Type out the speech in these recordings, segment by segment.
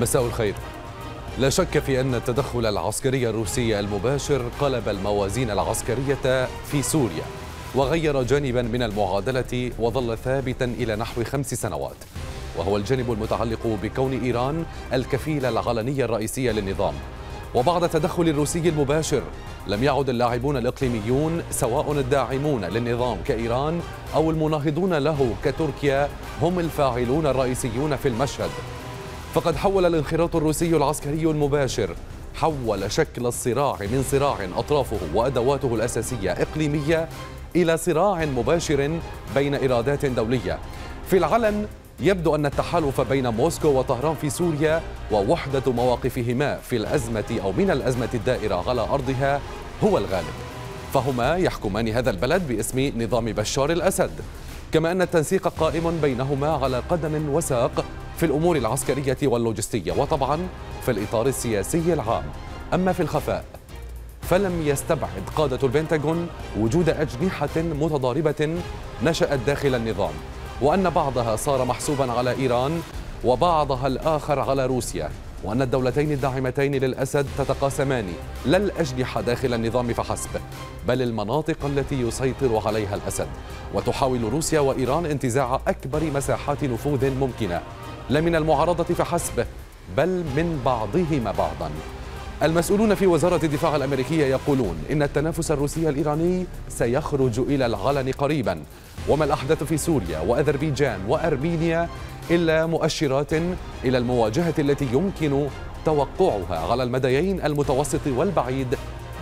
مساء الخير لا شك في أن التدخل العسكري الروسي المباشر قلب الموازين العسكرية في سوريا وغير جانبا من المعادلة وظل ثابتا إلى نحو خمس سنوات وهو الجانب المتعلق بكون إيران الكفيلة العلنية الرئيسية للنظام وبعد التدخل الروسي المباشر لم يعد اللاعبون الإقليميون سواء الداعمون للنظام كإيران أو المناهضون له كتركيا هم الفاعلون الرئيسيون في المشهد فقد حول الانخراط الروسي العسكري المباشر حول شكل الصراع من صراع أطرافه وأدواته الأساسية إقليمية إلى صراع مباشر بين إرادات دولية في العلن يبدو أن التحالف بين موسكو وطهران في سوريا ووحدة مواقفهما في الأزمة أو من الأزمة الدائرة على أرضها هو الغالب فهما يحكمان هذا البلد باسم نظام بشار الأسد كما أن التنسيق قائم بينهما على قدم وساق في الأمور العسكرية واللوجستية وطبعا في الإطار السياسي العام أما في الخفاء فلم يستبعد قادة البنتاغون وجود أجنحة متضاربة نشأت داخل النظام وأن بعضها صار محسوبا على إيران وبعضها الآخر على روسيا وأن الدولتين الداعمتين للأسد تتقاسمان لا الأجنحة داخل النظام فحسب بل المناطق التي يسيطر عليها الأسد وتحاول روسيا وإيران انتزاع أكبر مساحات نفوذ ممكنة لا من المعارضة فحسب بل من بعضهما بعضا المسؤولون في وزارة الدفاع الأمريكية يقولون إن التنافس الروسي الإيراني سيخرج إلى العلن قريبا وما الأحداث في سوريا وأذربيجان وأرمينيا إلا مؤشرات إلى المواجهة التي يمكن توقعها على المديين المتوسط والبعيد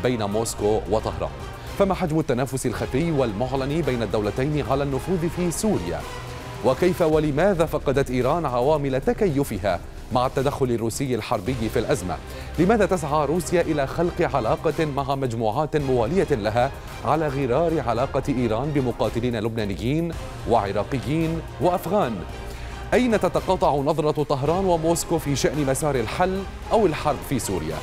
بين موسكو وطهران فما حجم التنافس الخفي والمعلن بين الدولتين على النفوذ في سوريا وكيف ولماذا فقدت إيران عوامل تكيفها مع التدخل الروسي الحربي في الأزمة لماذا تسعى روسيا إلى خلق علاقة مع مجموعات موالية لها على غرار علاقة إيران بمقاتلين لبنانيين وعراقيين وأفغان أين تتقاطع نظرة طهران وموسكو في شأن مسار الحل أو الحرب في سوريا؟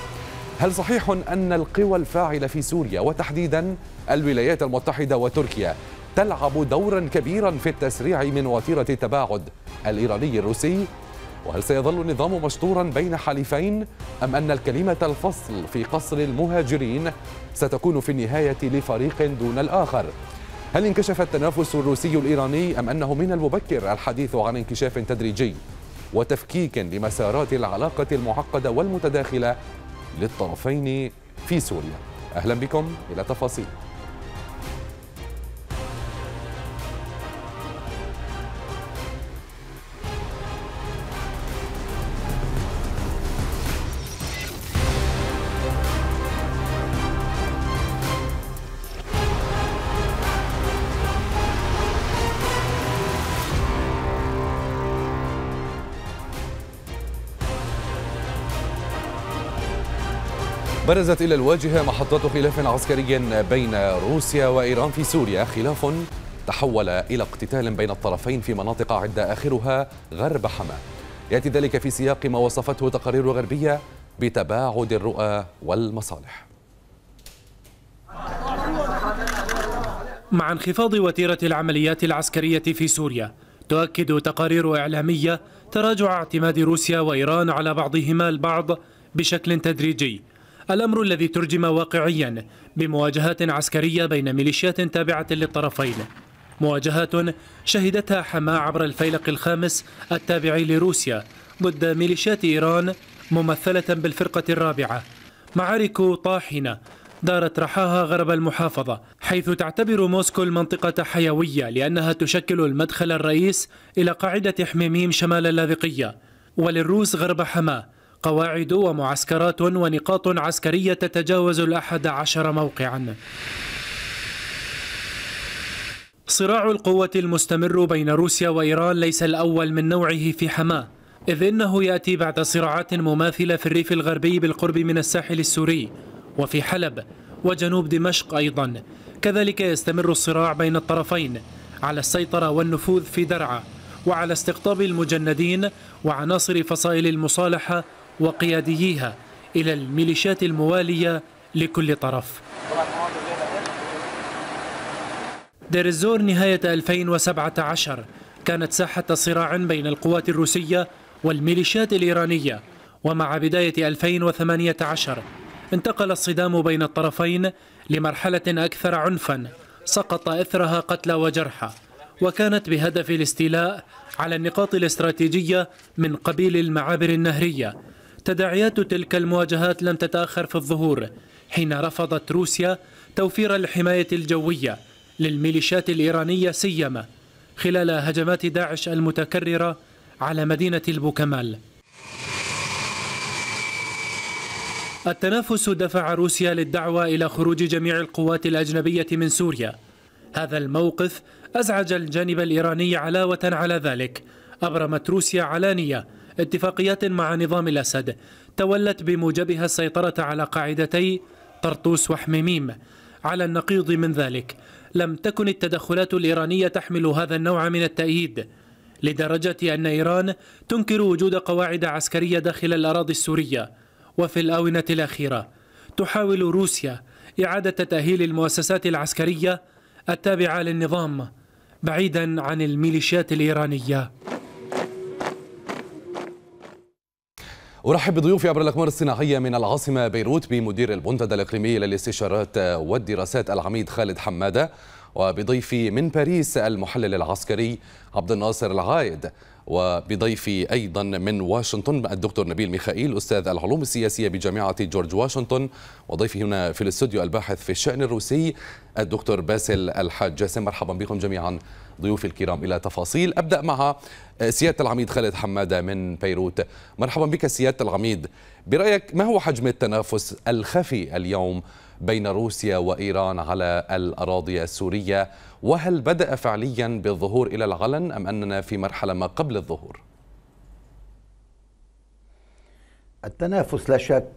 هل صحيح أن القوى الفاعلة في سوريا وتحديدا الولايات المتحدة وتركيا تلعب دورا كبيرا في التسريع من وتيره التباعد الايراني الروسي وهل سيظل النظام مشطورا بين حليفين ام ان الكلمه الفصل في قصر المهاجرين ستكون في النهايه لفريق دون الاخر هل انكشف التنافس الروسي الايراني ام انه من المبكر الحديث عن انكشاف تدريجي وتفكيك لمسارات العلاقه المعقده والمتداخله للطرفين في سوريا اهلا بكم الى تفاصيل برزت إلى الواجهة محطات خلاف عسكري بين روسيا وإيران في سوريا خلاف تحول إلى اقتتال بين الطرفين في مناطق عدة آخرها غرب حما يأتي ذلك في سياق ما وصفته تقارير غربية بتباعد الرؤى والمصالح مع انخفاض وتيرة العمليات العسكرية في سوريا تؤكد تقارير إعلامية تراجع اعتماد روسيا وإيران على بعضهما البعض بشكل تدريجي الأمر الذي ترجم واقعيا بمواجهات عسكرية بين ميليشيات تابعة للطرفين مواجهات شهدتها حماة عبر الفيلق الخامس التابع لروسيا ضد ميليشيات إيران ممثلة بالفرقة الرابعة معارك طاحنة دارت رحاها غرب المحافظة حيث تعتبر موسكو المنطقة حيوية لأنها تشكل المدخل الرئيس إلى قاعدة حميميم شمال اللاذقية وللروس غرب حماه قواعد ومعسكرات ونقاط عسكرية تتجاوز الأحد عشر موقعا صراع القوة المستمر بين روسيا وإيران ليس الأول من نوعه في حماه إذ إنه يأتي بعد صراعات مماثلة في الريف الغربي بالقرب من الساحل السوري وفي حلب وجنوب دمشق أيضا كذلك يستمر الصراع بين الطرفين على السيطرة والنفوذ في درعا وعلى استقطاب المجندين وعناصر فصائل المصالحة وقيادييها إلى الميليشيات الموالية لكل طرف دير الزور نهاية 2017 كانت ساحة صراع بين القوات الروسية والميليشيات الإيرانية ومع بداية 2018 انتقل الصدام بين الطرفين لمرحلة أكثر عنفا سقط إثرها قتلى وجرحى وكانت بهدف الاستيلاء على النقاط الاستراتيجية من قبيل المعابر النهرية تداعيات تلك المواجهات لم تتأخر في الظهور حين رفضت روسيا توفير الحماية الجوية للميليشيات الإيرانية سيما خلال هجمات داعش المتكررة على مدينة البوكمال التنافس دفع روسيا للدعوة إلى خروج جميع القوات الأجنبية من سوريا هذا الموقف أزعج الجانب الإيراني علاوة على ذلك أبرمت روسيا علانية اتفاقيات مع نظام الأسد تولت بموجبها السيطرة على قاعدتي طرطوس وحميميم على النقيض من ذلك لم تكن التدخلات الإيرانية تحمل هذا النوع من التأييد لدرجة أن إيران تنكر وجود قواعد عسكرية داخل الأراضي السورية وفي الآونة الأخيرة تحاول روسيا إعادة تأهيل المؤسسات العسكرية التابعة للنظام بعيدا عن الميليشيات الإيرانية أرحب بضيوفي عبر الأقمار الصناعية من العاصمة بيروت بمدير المنتدى الإقليمي للاستشارات والدراسات العميد خالد حمادة وبضيفي من باريس المحلل العسكري عبد الناصر العايد وبضيفي أيضا من واشنطن الدكتور نبيل ميخائيل أستاذ العلوم السياسية بجامعة جورج واشنطن وضيفي هنا في الاستوديو الباحث في الشأن الروسي الدكتور باسل الحاج جاسم مرحبا بكم جميعا ضيوفي الكرام إلى تفاصيل أبدأ مع سيادة العميد خالد حمادة من بيروت مرحبا بك سيادة العميد برأيك ما هو حجم التنافس الخفي اليوم بين روسيا وإيران على الأراضي السورية وهل بدأ فعليا بالظهور إلى العلن أم أننا في مرحلة ما قبل الظهور؟ التنافس لا شك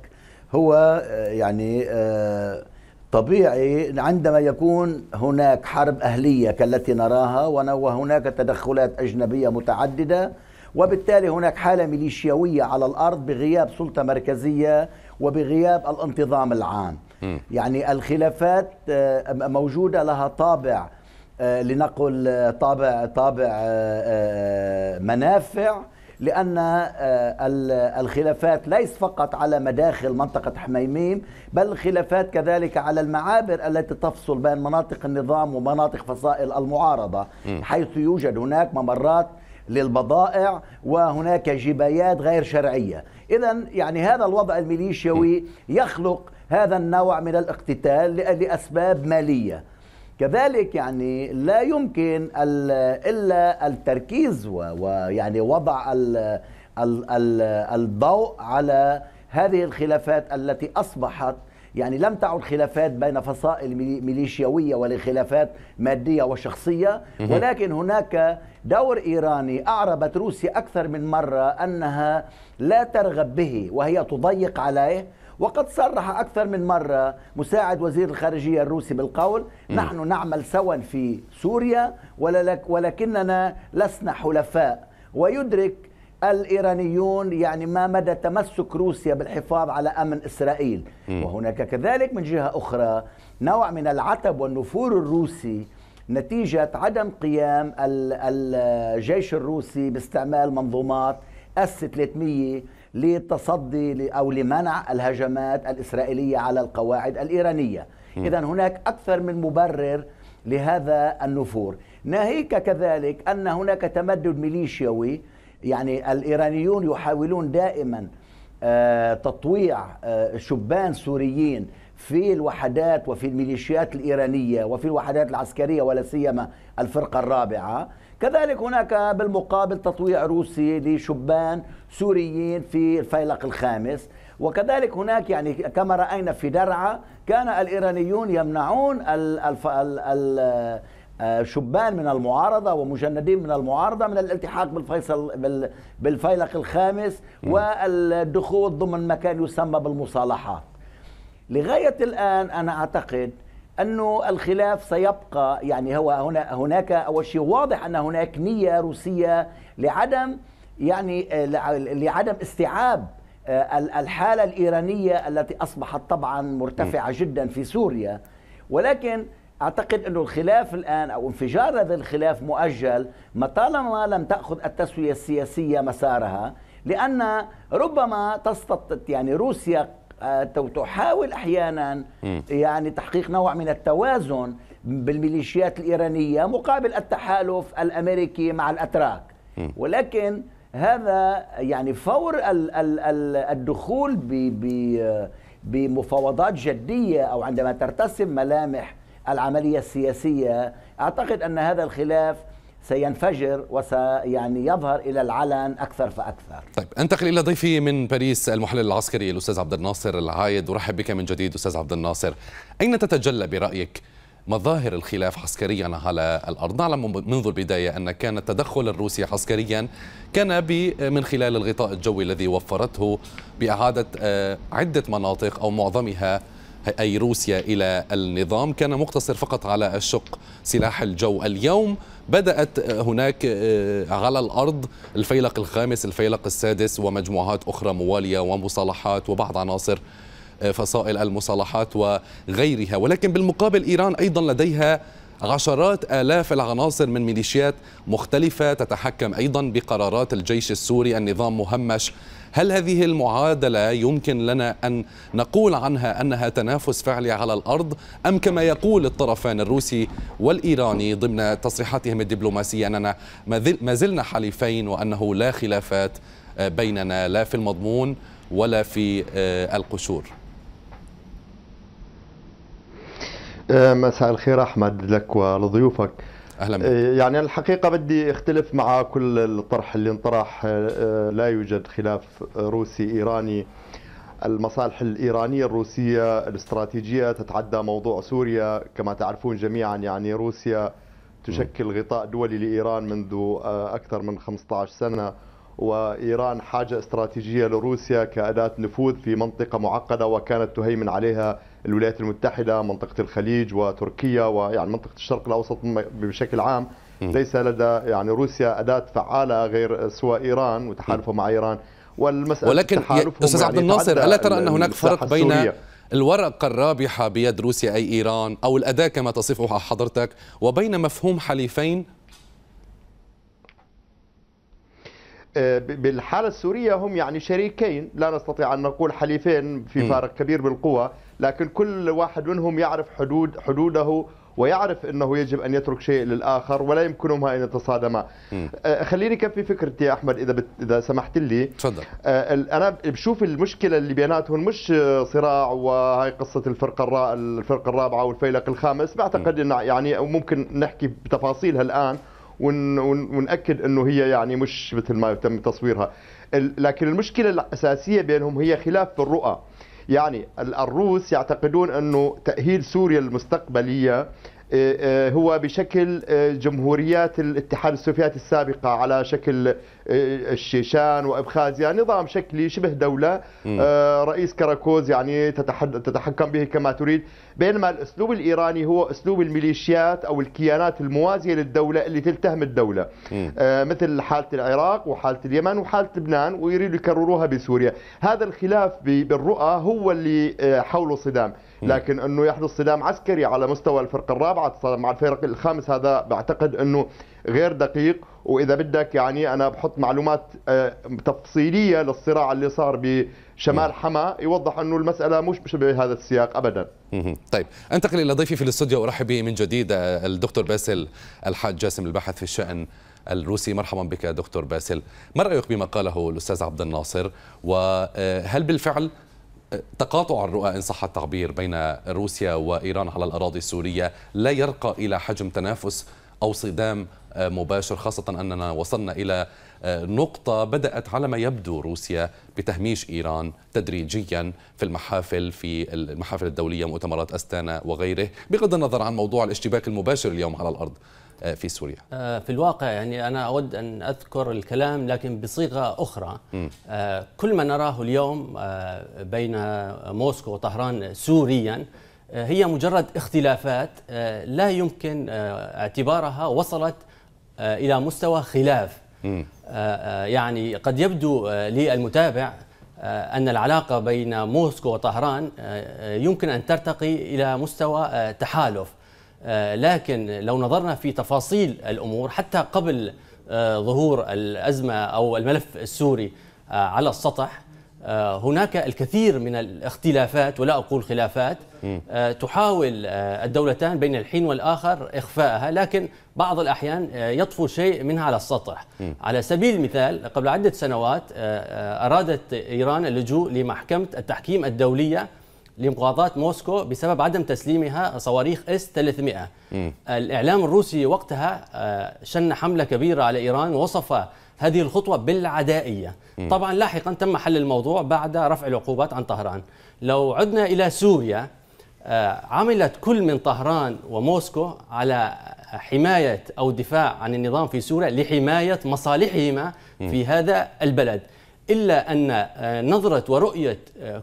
هو آه، يعني آه، طبيعي عندما يكون هناك حرب أهلية كالتي نراها وهناك تدخلات أجنبية متعددة وبالتالي هناك حالة ميليشياوية على الأرض بغياب سلطة مركزية وبغياب الانتظام العام يعني الخلافات آه، موجوده لها طابع آه، لنقل آه، طابع طابع منافع لأن الخلافات ليس فقط على مداخل منطقة حميميم بل الخلافات كذلك على المعابر التي تفصل بين مناطق النظام ومناطق فصائل المعارضة حيث يوجد هناك ممرات للبضائع وهناك جبايات غير شرعية إذا يعني هذا الوضع الميليشيوي يخلق هذا النوع من الاقتتال لأسباب مالية كذلك يعني لا يمكن إلا التركيز ويعني وضع الضوء على هذه الخلافات التي أصبحت يعني لم تعد خلافات بين فصائل ميليشياوية ولخلافات مادية وشخصية ولكن هناك دور إيراني أعربت روسيا أكثر من مرة أنها لا ترغب به وهي تضيق عليه وقد صرح أكثر من مرة مساعد وزير الخارجية الروسي بالقول نحن نعمل سوا في سوريا ولكننا لسنا حلفاء ويدرك الإيرانيون يعني ما مدى تمسك روسيا بالحفاظ على أمن إسرائيل وهناك كذلك من جهة أخرى نوع من العتب والنفور الروسي نتيجة عدم قيام الجيش الروسي باستعمال منظومات S-300 للتصدي أو لمنع الهجمات الإسرائيلية على القواعد الإيرانية إذا هناك أكثر من مبرر لهذا النفور ناهيك كذلك أن هناك تمدد ميليشيوي يعني الإيرانيون يحاولون دائما آه، تطويع آه، شبان سوريين في الوحدات وفي الميليشيات الإيرانية وفي الوحدات العسكرية ولا سيما الفرقة الرابعة كذلك هناك بالمقابل تطويع روسي لشبان سوريين في الفيلق الخامس وكذلك هناك يعني كما راينا في درعا كان الايرانيون يمنعون الشبان آه، شبان من المعارضه ومجندين من المعارضه من الالتحاق بالفيصل بالفيلق الخامس والدخول ضمن مكان يسمى بالمصالحات لغايه الان انا اعتقد أنه الخلاف سيبقى يعني هو هنا هناك أول شيء واضح أن هناك نية روسية لعدم يعني آه، لعدم استيعاب آه، الحالة الإيرانية التي أصبحت طبعا مرتفعة جدا في سوريا ولكن أعتقد أن الخلاف الآن أو انفجار هذا الخلاف مؤجل ما طالما لم تأخذ التسوية السياسية مسارها لأن ربما تستطيع يعني روسيا تحاول احيانا يعني تحقيق نوع من التوازن بالميليشيات الايرانيه مقابل التحالف الامريكي مع الاتراك ولكن هذا يعني فور الدخول بمفاوضات جديه او عندما ترتسم ملامح العمليه السياسيه اعتقد ان هذا الخلاف سينفجر وسيعني يظهر الى العلن اكثر فاكثر. طيب انتقل الى ضيفي من باريس المحلل العسكري الاستاذ عبد الناصر العايد ارحب بك من جديد استاذ عبد الناصر. اين تتجلى برايك مظاهر الخلاف عسكريا على الارض؟ نعلم منذ البدايه ان كان التدخل الروسي عسكريا كان من خلال الغطاء الجوي الذي وفرته باعاده آه، عده مناطق او معظمها أي روسيا إلى النظام كان مقتصر فقط على الشق سلاح الجو اليوم بدأت هناك آه، على الأرض الفيلق الخامس الفيلق السادس ومجموعات أخرى موالية ومصالحات وبعض عناصر آه، فصائل المصالحات وغيرها ولكن بالمقابل إيران أيضا لديها عشرات آلاف العناصر من ميليشيات مختلفة تتحكم أيضا بقرارات الجيش السوري النظام مهمش هل هذه المعادلة يمكن لنا أن نقول عنها أنها تنافس فعلي على الأرض أم كما يقول الطرفان الروسي والإيراني ضمن تصريحاتهم الدبلوماسية أننا ما زلنا حليفين وأنه لا خلافات بيننا لا في المضمون ولا في آه، القشور آه، مساء الخير احمد لك ولضيوفك اهلا بك. آه، يعني الحقيقه بدي اختلف مع كل الطرح اللي انطرح آه، لا يوجد خلاف روسي ايراني المصالح الإيرانية الروسية الاستراتيجية تتعدى موضوع سوريا كما تعرفون جميعا يعني روسيا تشكل غطاء دولي لإيران منذ أكثر من 15 سنة وإيران حاجة استراتيجية لروسيا كأداة نفوذ في منطقة معقدة وكانت تهيمن عليها الولايات المتحدة منطقة الخليج وتركيا ويعني منطقة الشرق الأوسط بشكل عام ليس لدى يعني روسيا أداة فعالة غير سوى إيران وتحالفها مع إيران والمسألة ولكن أستاذ يعني عبد الناصر يعني ألا ترى أن هناك فرق بين الورقة الرابحة بيد روسيا أي إيران أو الأداة كما تصفها حضرتك وبين مفهوم حليفين آه، بالحالة السورية هم يعني شريكين لا نستطيع أن نقول حليفين في فارق كبير بالقوة لكن كل واحد منهم يعرف حدود حدوده ويعرف أنه يجب أن يترك شيء للآخر ولا يمكنهما أن يتصادما آه، خليني كفي فكرتي يا أحمد إذا, بت... إذا سمحت لي تفضل آه، أنا بشوف المشكلة اللي بيناتهم مش صراع وهي قصة الفرقة الرا... الفرقة الرابعة والفيلق الخامس بعتقد أن يعني ممكن نحكي بتفاصيلها الآن ونأكد أنه هي يعني مش مثل ما تم تصويرها لكن المشكلة الأساسية بينهم هي خلاف في الرؤى يعني الروس يعتقدون أنه تأهيل سوريا المستقبلية آه، آه، هو بشكل آه، جمهوريات الاتحاد السوفياتي السابقة على شكل الشيشان وابخازيا يعني نظام شكلي شبه دوله رئيس كراكوز يعني تتحكم به كما تريد بينما الاسلوب الايراني هو اسلوب الميليشيات او الكيانات الموازيه للدوله اللي تلتهم الدوله مثل حاله العراق وحاله اليمن وحاله لبنان ويريدوا يكرروها بسوريا هذا الخلاف بالرؤى هو اللي حوله صدام لكن انه يحدث صدام عسكري على مستوى الفرقه الرابعه مع الفرق الخامس هذا بعتقد انه غير دقيق واذا بدك يعني انا بحط معلومات آه، تفصيليه للصراع اللي صار بشمال حما يوضح انه المساله مش بهذا السياق ابدا طيب انتقل الى ضيفي في الاستوديو وارحب به من جديد آه، الدكتور باسل الحاج جاسم الباحث في الشان الروسي مرحبا بك دكتور باسل ما رايك بما قاله الاستاذ عبد الناصر وهل آه، بالفعل تقاطع الرؤى إن صح التعبير بين روسيا وإيران على الأراضي السورية لا يرقى إلى حجم تنافس أو صدام مباشر خاصة أننا وصلنا إلى نقطة بدأت على ما يبدو روسيا بتهميش إيران تدريجيا في المحافل في المحافل الدولية مؤتمرات أستانا وغيره بغض النظر عن موضوع الاشتباك المباشر اليوم على الأرض آه، في سوريا آه، في الواقع يعني أنا أود أن أذكر الكلام لكن بصيغة أخرى آه، كل ما نراه اليوم بين موسكو وطهران سوريا هي مجرد اختلافات لا يمكن اعتبارها وصلت إلى مستوى خلاف يعني قد يبدو للمتابع أن العلاقة بين موسكو وطهران يمكن أن ترتقي إلى مستوى تحالف آه، لكن لو نظرنا في تفاصيل الأمور حتى قبل آه، ظهور الأزمة أو الملف السوري آه، على السطح هناك الكثير من الاختلافات ولا أقول خلافات تحاول الدولتان بين الحين والآخر إخفائها لكن بعض الأحيان يطفو شيء منها على السطح على سبيل المثال قبل عدة سنوات أرادت إيران اللجوء لمحكمة التحكيم الدولية لمقاضاه موسكو بسبب عدم تسليمها صواريخ اس 300 م. الإعلام الروسي وقتها آه، شن حملة كبيرة على إيران وصف هذه الخطوة بالعدائية م. طبعا لاحقا تم حل الموضوع بعد رفع العقوبات عن طهران لو عدنا إلى سوريا آه، عملت كل من طهران وموسكو على حماية أو دفاع عن النظام في سوريا لحماية مصالحهما في هذا البلد إلا أن آه، نظرة ورؤية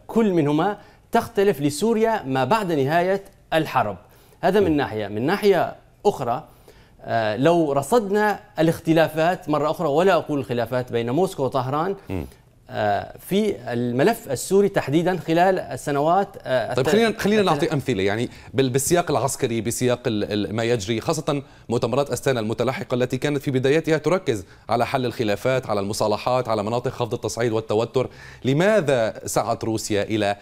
كل منهما تختلف لسوريا ما بعد نهاية الحرب هذا من ناحية من ناحية أخرى آه، لو رصدنا الاختلافات مرة أخرى ولا أقول الخلافات بين موسكو وطهران آه، في الملف السوري تحديدا خلال السنوات آه، طيب خلينا خلينا نعطي امثله يعني بالسياق العسكري بسياق ما يجري خاصه مؤتمرات استانا المتلاحقه التي كانت في بدايتها تركز على حل الخلافات على المصالحات على مناطق خفض التصعيد والتوتر لماذا سعت روسيا الى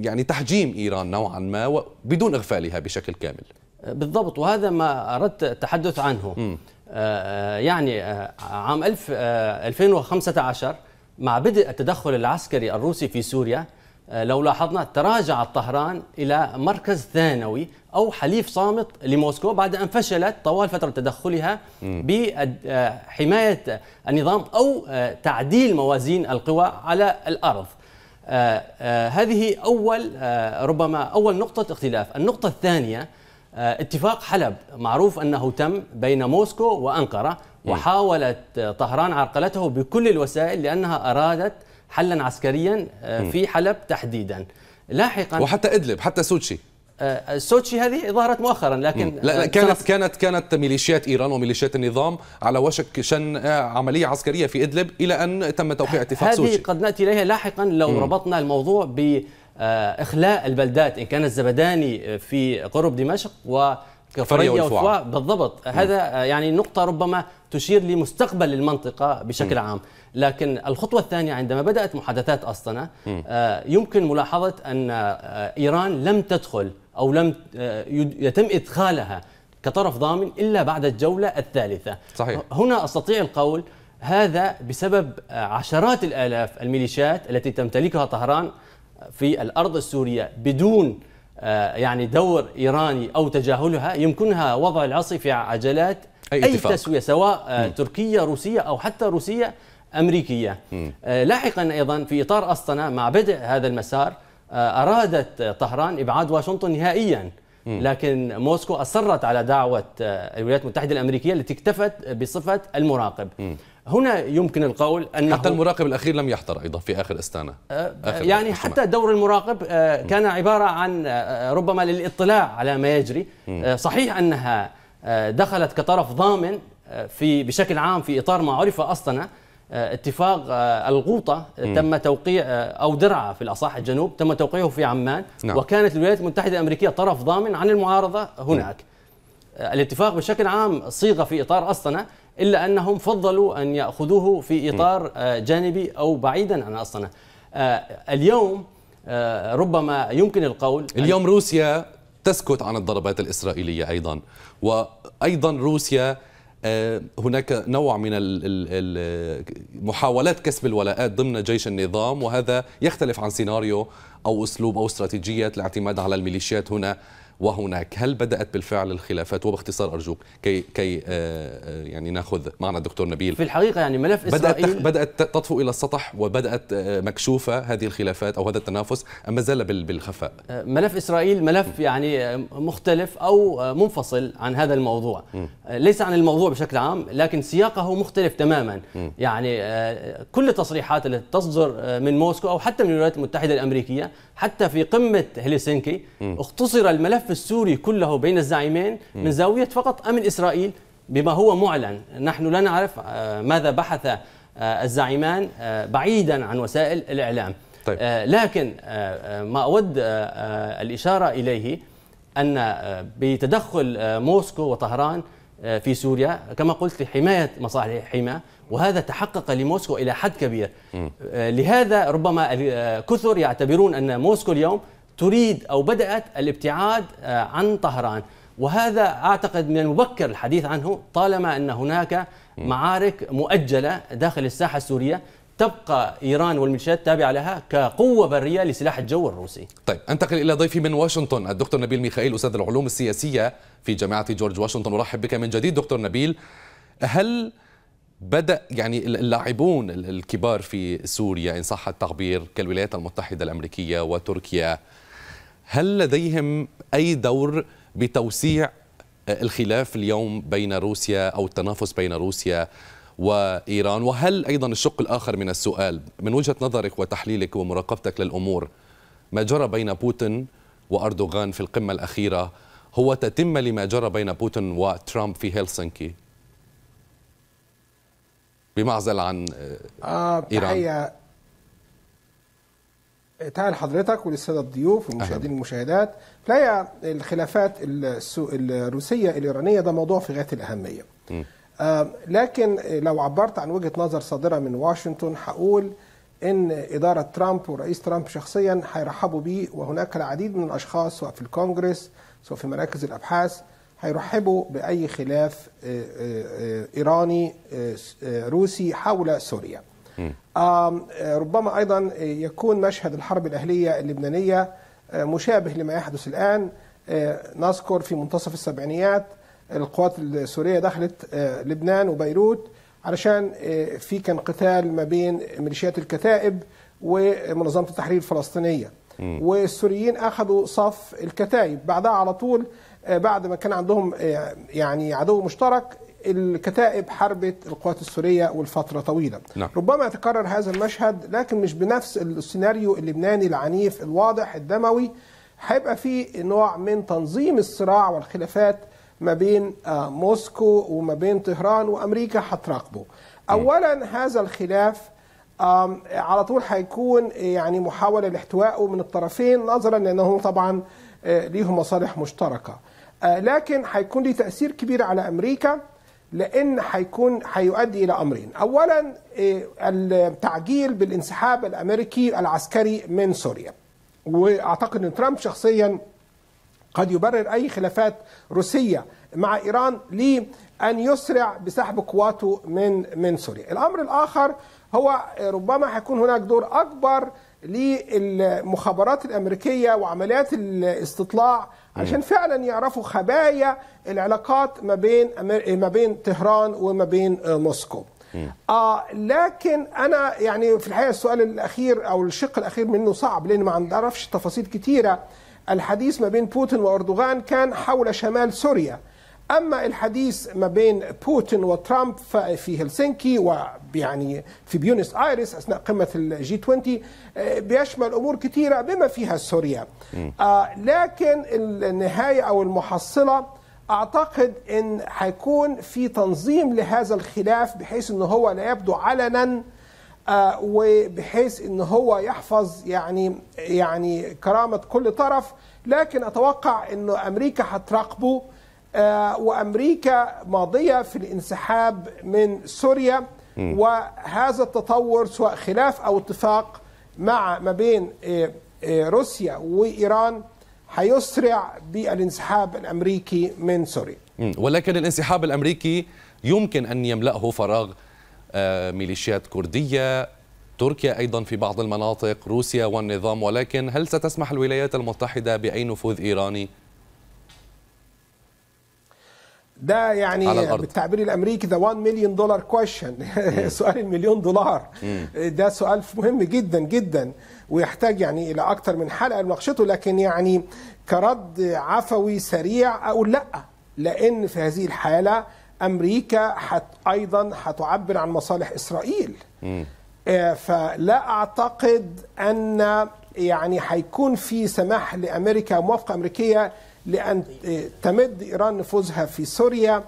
يعني تحجيم إيران نوعا ما بدون إغفالها بشكل كامل أه، بالضبط وهذا ما أردت التحدث عنه م. أه، أه، يعني عام 2015 مع بدء التدخل العسكري الروسي في سوريا لو لاحظنا تراجعت طهران إلى مركز ثانوي أو حليف صامت لموسكو بعد أن فشلت طوال فترة تدخلها بحماية النظام أو تعديل موازين القوى على الأرض آه، آه، هذه أول آه، ربما أول نقطة اختلاف النقطة الثانية اتفاق حلب معروف أنه تم بين موسكو وأنقرة وحاولت طهران عرقلته بكل الوسائل لأنها أرادت حلا عسكريا في حلب تحديدا لاحقا وحتى إدلب حتى سوتشي آه، سوتشي هذه ظهرت مؤخرا لكن لا, لا آه، كانت كانت كانت ميليشيات ايران وميليشيات النظام على وشك شن آه، عمليه عسكريه في ادلب الى ان تم توقيع اتفاق هذه سوتشي هذه قد ناتي اليها لاحقا لو مم. ربطنا الموضوع باخلاء البلدات ان كان الزبداني في قرب دمشق و كفرية والفواع بالضبط هذا يعني نقطة ربما تشير لمستقبل المنطقة بشكل عام لكن الخطوة الثانية عندما بدأت محادثات أسطنة يمكن ملاحظة أن إيران لم تدخل أو لم آه، يتم إدخالها كطرف ضامن إلا بعد الجولة الثالثة صحيح. هنا أستطيع القول هذا بسبب آه، عشرات الآلاف الميليشيات التي تمتلكها طهران آه، في الأرض السورية بدون يعني دور إيراني أو تجاهلها يمكنها وضع العصي في عجلات أي, أي تسوية سواء م. تركية روسية أو حتى روسية أمريكية م. لاحقا أيضا في إطار أسطنة مع بدء هذا المسار آه، أرادت طهران إبعاد واشنطن نهائياً لكن موسكو اصرت على دعوه آه، الولايات المتحده الامريكيه التي اكتفت بصفه المراقب هنا يمكن القول ان حتى المراقب الاخير لم يحضر ايضا في اخر استانه آه، آخر يعني آخر حتى دور المراقب كان عباره عن ربما للاطلاع على ما يجري صحيح انها دخلت كطرف ضامن في بشكل عام في اطار ما عرف اصلا آه، اتفاق آه، الغوطة آه، تم توقيع أو درعا في الأصح الجنوب تم توقيعه في عمان نعم. وكانت الولايات المتحدة الأمريكية طرف ضامن عن المعارضة هناك نعم. الاتفاق بشكل عام صيغ في إطار أسطنة إلا أنهم فضلوا أن يأخذوه في إطار جانبي أو بعيدا عن أسطنة اليوم ربما يمكن القول اليوم روسيا تسكت عن الضربات الإسرائيلية أيضا وأيضا روسيا آه، هناك نوع من محاولات كسب الولاءات ضمن جيش النظام وهذا يختلف عن سيناريو أو أسلوب أو استراتيجية الاعتماد على الميليشيات هنا وهناك هل بدأت بالفعل الخلافات وباختصار أرجوك كي كي آه، آه، يعني ناخذ معنا الدكتور نبيل في الحقيقة يعني ملف إسرائيل بدأت بدأت تطفو إلى السطح وبدأت آه، مكشوفة هذه الخلافات أو هذا التنافس أم ما زال بالخفاء ملف إسرائيل ملف يعني مختلف أو منفصل عن هذا الموضوع م. ليس عن الموضوع بشكل عام لكن سياقه مختلف تماما م. يعني كل التصريحات التي تصدر من موسكو أو حتى من الولايات المتحدة الأمريكية حتى في قمة هلسنكي اختصر الملف السوري كله بين الزعيمين من زاوية فقط أمن إسرائيل بما هو معلن نحن لا نعرف آه، ماذا بحث آه، الزعيمان آه، بعيدا عن وسائل الإعلام طيب. لكن ما أود الإشارة إليه أن بتدخل موسكو وطهران آه، في سوريا كما قلت لحماية مصالح الحمى وهذا تحقق لموسكو إلى حد كبير آه، لهذا ربما الكثر آه، يعتبرون أن موسكو اليوم تريد أو بدأت الابتعاد عن طهران وهذا أعتقد من المبكر الحديث عنه طالما أن هناك معارك مؤجلة داخل الساحة السورية تبقى ايران والميليشيات تابعه لها كقوه بريه لسلاح الجو الروسي. طيب انتقل الى ضيفي من واشنطن الدكتور نبيل ميخائيل استاذ العلوم السياسيه في جامعه جورج واشنطن ارحب بك من جديد دكتور نبيل هل بدا يعني اللاعبون الكبار في سوريا ان صح التعبير كالولايات المتحده الامريكيه وتركيا هل لديهم اي دور بتوسيع الخلاف اليوم بين روسيا او التنافس بين روسيا وإيران وهل أيضا الشق الآخر من السؤال من وجهة نظرك وتحليلك ومراقبتك للأمور ما جرى بين بوتين وأردوغان في القمة الأخيرة هو تتم لما جرى بين بوتين وترامب في هلسنكي بمعزل عن آه, آه، إيران تحية لحضرتك وللسادة الضيوف والمشاهدين والمشاهدات الحقيقة الخلافات الروسية الإيرانية ده موضوع في غاية الأهمية م. آه، لكن لو عبرت عن وجهه نظر صادره من واشنطن هقول ان اداره ترامب ورئيس ترامب شخصيا هيرحبوا بيه وهناك العديد من الاشخاص سواء في الكونجرس سواء في مراكز الابحاث هيرحبوا باي خلاف آه، آه، ايراني روسي حول سوريا. ربما ايضا يكون مشهد الحرب الاهليه اللبنانيه مشابه لما يحدث الان نذكر في منتصف السبعينيات القوات السورية دخلت آه، لبنان وبيروت علشان آه، في كان قتال ما بين ميليشيات الكتائب ومنظمة التحرير الفلسطينية والسوريين أخذوا صف الكتائب بعدها على طول آه، بعد ما كان عندهم يعني عدو مشترك الكتائب حربت القوات السورية والفترة طويلة نعم. ربما يتكرر هذا المشهد لكن مش بنفس السيناريو اللبناني العنيف الواضح الدموي هيبقى في نوع من تنظيم الصراع والخلافات ما بين آه، موسكو وما بين طهران وامريكا هتراقبه. اولا هذا الخلاف على طول هيكون يعني محاوله لاحتوائه من الطرفين نظرا لانه طبعا آه، ليهم مصالح مشتركه. آه، لكن هيكون له تاثير كبير على امريكا لان هيكون هيؤدي الى امرين، اولا التعجيل بالانسحاب الامريكي العسكري من سوريا. واعتقد ان ترامب شخصيا قد يبرر أي خلافات روسية مع إيران لأن يسرع بسحب قواته من من سوريا. الأمر الآخر هو ربما هيكون هناك دور أكبر للمخابرات الأمريكية وعمليات الاستطلاع عشان فعلا يعرفوا خبايا العلاقات ما بين ما بين طهران وما بين موسكو. آه لكن انا يعني في الحقيقه السؤال الاخير او الشق الاخير منه صعب لان ما نعرفش تفاصيل كثيره الحديث ما بين بوتين وأردوغان كان حول شمال سوريا أما الحديث ما بين بوتين وترامب في هلسنكي ويعني في بيونس آيرس أثناء قمة الجي 20 آه، بيشمل أمور كثيرة بما فيها سوريا آه، لكن النهاية أو المحصلة أعتقد أن هيكون في تنظيم لهذا الخلاف بحيث أنه هو لا يبدو علناً وبحيث ان هو يحفظ يعني يعني كرامه كل طرف لكن اتوقع ان امريكا هتراقبه آه، وامريكا ماضيه في الانسحاب من سوريا وهذا التطور سواء خلاف او اتفاق مع ما بين آه، آه، روسيا وايران هيسرع بالانسحاب الامريكي من سوريا ولكن الانسحاب الامريكي يمكن ان يملاه فراغ آه، ميليشيات كردية تركيا أيضا في بعض المناطق روسيا والنظام ولكن هل ستسمح الولايات المتحدة بأي نفوذ إيراني ده يعني على الأرض. بالتعبير الامريكي ذا 1 مليون دولار كويشن سؤال المليون دولار ده سؤال مهم جدا جدا ويحتاج يعني الى اكثر من حلقه لمناقشته لكن يعني كرد عفوي سريع اقول لا لان في هذه الحاله امريكا حت ايضا هتعبر عن مصالح اسرائيل م. آه، فلا اعتقد ان يعني هيكون في سماح لامريكا موافقه امريكيه لان آه، تمد ايران نفوذها في سوريا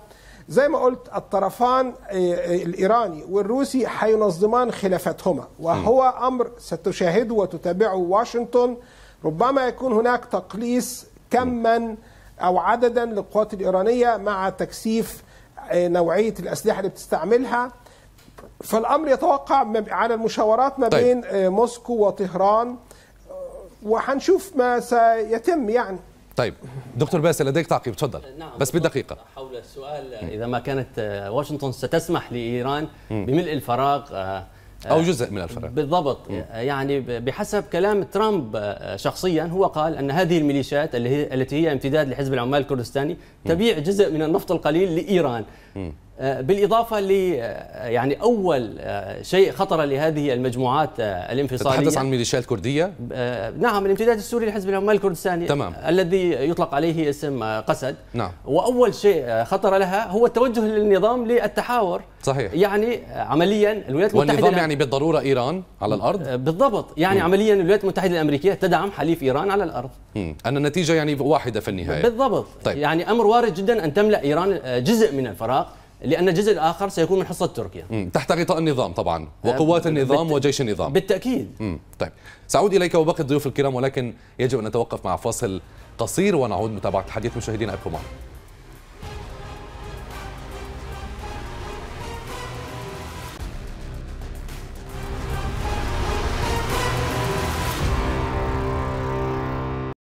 زي ما قلت الطرفان آه، الايراني والروسي هينظمان خلافاتهما وهو امر ستشاهده وتتابعه واشنطن ربما يكون هناك تقليص كما او عددا للقوات الايرانيه مع تكثيف آه، نوعيه الاسلحه اللي بتستعملها فالامر يتوقع على المشاورات ما طيب. بين طيب. موسكو وطهران آه، وحنشوف ما سيتم يعني طيب دكتور باسل لديك تعقيب تفضل نعم بس بالدقيقه حول السؤال اذا ما كانت واشنطن ستسمح لايران بملء الفراغ او آه، جزء من الفريق بالضبط م. يعني بحسب كلام ترامب آه، شخصيا هو قال ان هذه الميليشيات التي هي امتداد لحزب العمال الكردستاني تبيع جزء من النفط القليل لايران م. آه، بالاضافه ل آه، يعني اول آه، شيء خطر لهذه المجموعات الانفصاليه تتحدث عن ميليشيات كرديه نعم الامتداد السوري لحزب العمال الكردستاني تمام. الذي يطلق عليه اسم قسد نعم. واول شيء خطر لها هو التوجه للنظام للتحاور صحيح يعني عمليا الولايات المتحده والنظام يعني بالضروره ايران على الارض بالضبط يعني م. عمليا الولايات المتحده الامريكيه تدعم حليف ايران على الارض م. ان النتيجه يعني واحده في النهايه بالضبط طيب. يعني امر وارد جدا ان تملا ايران جزء من الفراغ لان الجزء الاخر سيكون من حصه تركيا مم. تحت غطاء النظام طبعا آه، وقوات النظام وجيش النظام بالتاكيد مم. طيب ساعود اليك وباقي الضيوف الكرام ولكن يجب ان نتوقف مع فاصل قصير ونعود متابعه حديث مشاهدينا ابكم معنا